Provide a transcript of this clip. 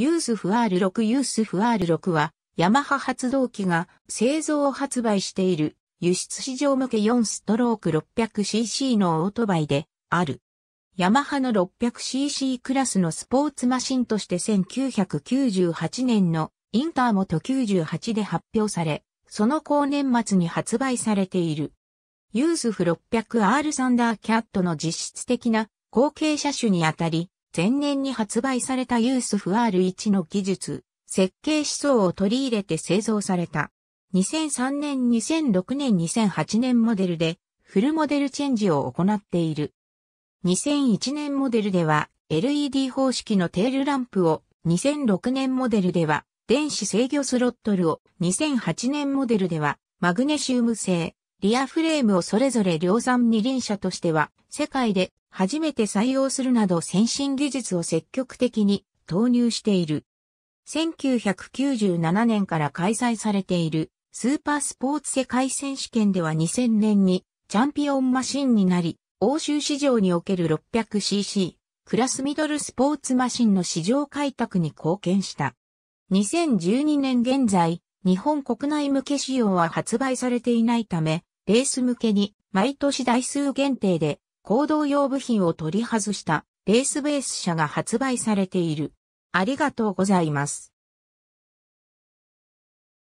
ユースフ R6 ユースフ R6 は、ヤマハ発動機が製造発売している輸出市場向け4ストローク 600cc のオートバイである。ヤマハの 600cc クラスのスポーツマシンとして1998年のインターモト98で発表され、その後年末に発売されている。ユースフ 600R サンダーキャットの実質的な後継車種にあたり、前年に発売されたユースフ R1 の技術、設計思想を取り入れて製造された。2003年、2006年、2008年モデルでフルモデルチェンジを行っている。2001年モデルでは LED 方式のテールランプを、2006年モデルでは電子制御スロットルを、2008年モデルではマグネシウム製、リアフレームをそれぞれ量産二輪車としては、世界で初めて採用するなど先進技術を積極的に投入している。1997年から開催されているスーパースポーツ世界選手権では2000年にチャンピオンマシンになり、欧州市場における 600cc クラスミドルスポーツマシンの市場開拓に貢献した。2012年現在、日本国内向け仕様は発売されていないため、レース向けに毎年台数限定で行動用部品を取り外したレースベース車が発売されている。ありがとうございます。